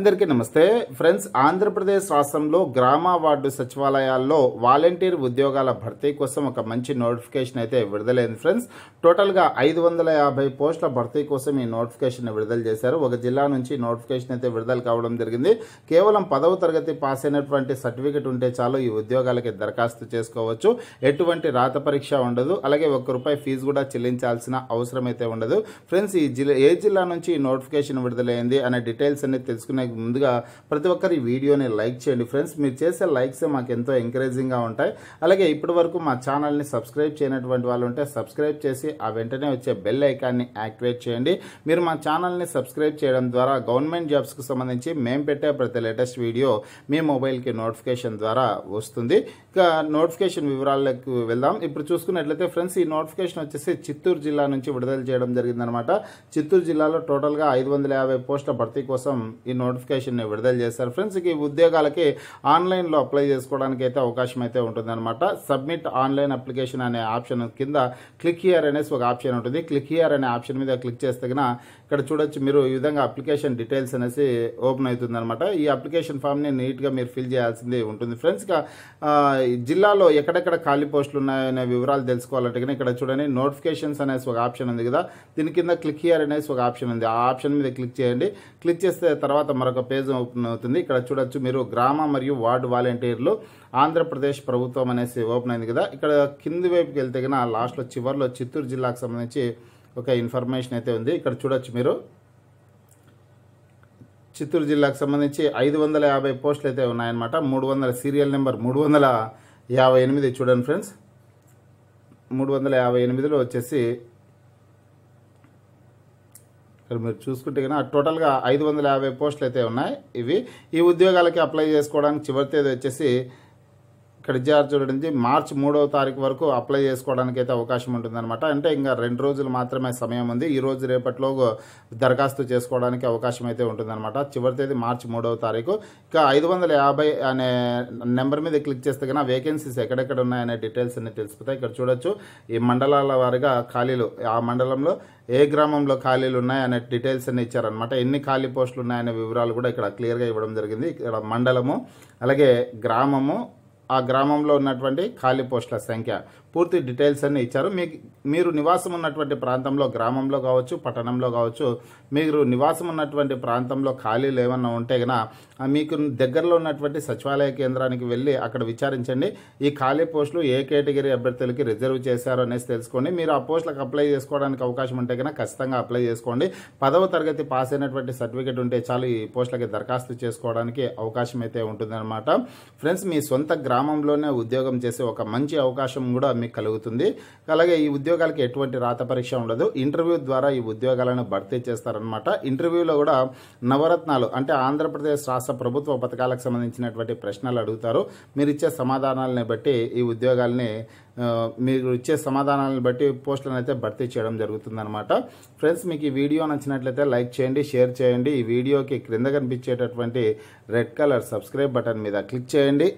అందరికీ నమస్తే ఫ్రెండ్స్ ఆంధ్రప్రదేశ్ రాష్ట్రంలో గ్రామ వార్డు సచివాలయాల్లో వాలంటీర్ ఉద్యోగాల భర్తీ కోసం ఒక మంచి నోటిఫికేషన్ అయితే విడుదలైంది ఫ్రెండ్స్ టోటల్గా ఐదు వందల యాభై పోస్టుల భర్తీ కోసం ఈ నోటిఫికేషన్ విడుదల చేశారు ఒక జిల్లా నుంచి నోటిఫికేషన్ అయితే విడుదల కావడం జరిగింది కేవలం పదవ తరగతి పాస్ అయినటువంటి సర్టిఫికేట్ ఉంటే చాలు ఈ ఉద్యోగాలకి దరఖాస్తు చేసుకోవచ్చు ఎటువంటి రాత పరీక్ష ఉండదు అలాగే ఒక్క రూపాయి ఫీజు కూడా చెల్లించాల్సిన అవసరం అయితే ఉండదు ఫ్రెండ్స్ ఈ జిల్లా ఏ జిల్లా నుంచి ఈ నోటిఫికేషన్ విడుదలైంది అనే డీటెయిల్స్ అన్ని తెలుసుకునే తెలుసుకోవడానికి ముందుగా ప్రతి ఒక్కరు ఈ వీడియోని లైక్ చేయండి ఫ్రెండ్స్ మీరు చేసే లైక్స్ మాకు ఎంతో ఎంకరేజింగ్గా ఉంటాయి అలాగే ఇప్పటి వరకు మా ఛానల్ని సబ్స్క్రైబ్ చేయనటువంటి వాళ్ళు ఉంటే సబ్స్క్రైబ్ చేసి ఆ వెంటనే వచ్చే బెల్ ఐకాన్ని యాక్టివేట్ చేయండి మీరు మా ఛానల్ని సబ్స్క్రైబ్ చేయడం ద్వారా గవర్నమెంట్ జాబ్స్కి సంబంధించి మేము పెట్టే ప్రతి లేటెస్ట్ వీడియో మీ మొబైల్కి నోటిఫికేషన్ ద్వారా వస్తుంది ఇక నోటిఫికేషన్ వివరాలకు వెళ్దాం ఇప్పుడు చూసుకున్నట్లయితే ఫ్రెండ్స్ ఈ నోటిఫికేషన్ వచ్చేసి చిత్తూరు జిల్లా నుంచి విడుదల చేయడం జరిగిందనమాట చిత్తూరు జిల్లాలో టోటల్గా ఐదు వందల యాభై పోస్టుల భర్తీ కోసం ఈ నోటి నోటిఫికేషన్ని విడుదల చేశారు ఫ్రెండ్స్ ఈ ఉద్యోగాలకి ఆన్లైన్లో అప్లై చేసుకోవడానికి అయితే అవకాశం అయితే ఉంటుందన్నమాట సబ్మిట్ ఆన్లైన్ అప్లికేషన్ అనే ఆప్షన్ కింద క్లిక్ హియర్ అనేసి ఒక ఆప్షన్ ఉంటుంది క్లిక్ హియర్ అనే ఆప్షన్ మీద క్లిక్ చేస్తే ఇక్కడ చూడొచ్చు మీరు ఈ విధంగా అప్లికేషన్ డీటెయిల్స్ అనేసి ఓపెన్ అవుతుందన్నమాట ఈ అప్లికేషన్ ఫామ్ని నీట్గా మీరు ఫిల్ చేయాల్సింది ఉంటుంది ఫ్రెండ్స్ ఇక జిల్లాలో ఎక్కడెక్కడ ఖాళీ పోస్టులు ఉన్నాయనే వివరాలు తెలుసుకోవాలంటే కానీ ఇక్కడ చూడండి నోటిఫికేషన్స్ అనేసి ఒక ఆప్షన్ ఉంది కదా దీని కింద క్లిక్ హియర్ అనేసి ఒక ఆప్షన్ ఉంది ఆ ఆప్షన్ మీద క్లిక్ చేయండి క్లిక్ చేస్తే తర్వాత మరొక మరొక పేజ్ ఓపెన్ అవుతుంది ఇక్కడ చూడొచ్చు మీరు గ్రామ మరియు వార్డు వాలంటీర్లు ఆంధ్రప్రదేశ్ ప్రభుత్వం అనేసి ఓపెన్ అయింది కదా ఇక్కడ కింది వైపుకి వెళ్తే కన్నా లాస్ట్లో చివరిలో చిత్తూరు జిల్లాకు సంబంధించి ఒక ఇన్ఫర్మేషన్ అయితే ఉంది ఇక్కడ చూడొచ్చు మీరు చిత్తూరు జిల్లాకు సంబంధించి ఐదు వందల యాభై పోస్టులు అయితే ఉన్నాయన్నమాట మూడు వందల సీరియల్ నెంబర్ మూడు వందల యాభై ఎనిమిది చూడండి ఫ్రెండ్స్ మూడు వందల యాభై ఎనిమిదిలో వచ్చేసి ఇక్కడ మీరు చూసుకుంటే కనుక టోటల్గా ఐదు వందల యాభై పోస్టులు అయితే ఉన్నాయి ఇవి ఈ ఉద్యోగాలకి అప్లై చేసుకోవడానికి చివరి తేదీ వచ్చేసి ఇక్కడ డిఆర్ చూడండి మార్చి మూడవ తారీఖు వరకు అప్లై చేసుకోవడానికి అయితే అవకాశం ఉంటుందన్నమాట అంటే ఇంకా రెండు రోజులు మాత్రమే సమయం ఉంది ఈ రోజు రేపట్లో దరఖాస్తు చేసుకోవడానికి అవకాశం అయితే ఉంటుందన్నమాట చివరి తేదీ మార్చి మూడవ తారీఖు ఇంకా ఐదు వందల యాభై అనే నెంబర్ మీద క్లిక్ చేస్తే కన్నా వేకెన్సీస్ ఎక్కడెక్కడ ఉన్నాయనే డీటెయిల్స్ అన్ని తెలిసిపోతాయి ఇక్కడ చూడొచ్చు ఈ మండలాల వారిగా ఖాళీలు ఆ మండలంలో ఏ గ్రామంలో ఖాళీలు ఉన్నాయి అనే డీటెయిల్స్ అన్ని ఇచ్చారనమాట ఎన్ని ఖాళీ పోస్టులు ఉన్నాయనే వివరాలు కూడా ఇక్కడ క్లియర్గా ఇవ్వడం జరిగింది ఇక్కడ మండలము అలాగే గ్రామము ఆ గ్రామంలో ఉన్నటువంటి ఖాళీ పోస్టుల సంఖ్య పూర్తి డీటెయిల్స్ అన్నీ ఇచ్చారు మీకు మీరు నివాసం ఉన్నటువంటి ప్రాంతంలో గ్రామంలో కావచ్చు పట్టణంలో కావచ్చు మీరు నివాసం ఉన్నటువంటి ప్రాంతంలో ఖాళీలు ఏమన్నా ఉంటే కనుక మీకు దగ్గరలో ఉన్నటువంటి సచివాలయ కేంద్రానికి వెళ్ళి అక్కడ విచారించండి ఈ ఖాళీ పోస్టులు ఏ కేటగిరీ అభ్యర్థులకి రిజర్వ్ చేశారు అనేసి తెలుసుకోండి మీరు ఆ పోస్టులకు అప్లై చేసుకోవడానికి అవకాశం ఉంటే కనుక ఖచ్చితంగా అప్లై చేసుకోండి పదవ తరగతి పాస్ అయినటువంటి సర్టిఫికేట్ ఉంటే చాలు ఈ పోస్టులకి దరఖాస్తు చేసుకోవడానికి అవకాశం అయితే ఉంటుందన్నమాట ఫ్రెండ్స్ మీ సొంత గ్రామంలోనే ఉద్యోగం చేసే ఒక మంచి అవకాశం కూడా మీకు కలుగుతుంది అలాగే ఈ ఉద్యోగాలకి ఎటువంటి రాత పరీక్ష ఉండదు ఇంటర్వ్యూ ద్వారా ఈ ఉద్యోగాలను భర్తీ చేస్తారనమాట ఇంటర్వ్యూలో కూడా నవరత్నాలు అంటే ఆంధ్రప్రదేశ్ రాష్ట్ర ప్రభుత్వ పథకాలకు సంబంధించినటువంటి ప్రశ్నలు అడుగుతారు మీరు ఇచ్చే సమాధానాలని బట్టి ఈ ఉద్యోగాల్ని మీరు ఇచ్చే సమాధానాలను బట్టి పోస్టులను అయితే భర్తీ చేయడం జరుగుతుందనమాట ఫ్రెండ్స్ మీకు ఈ వీడియో నచ్చినట్లయితే లైక్ చేయండి షేర్ చేయండి ఈ వీడియోకి క్రింద కనిపించేటటువంటి రెడ్ కలర్ సబ్స్క్రైబ్ బటన్ మీద క్లిక్ చేయండి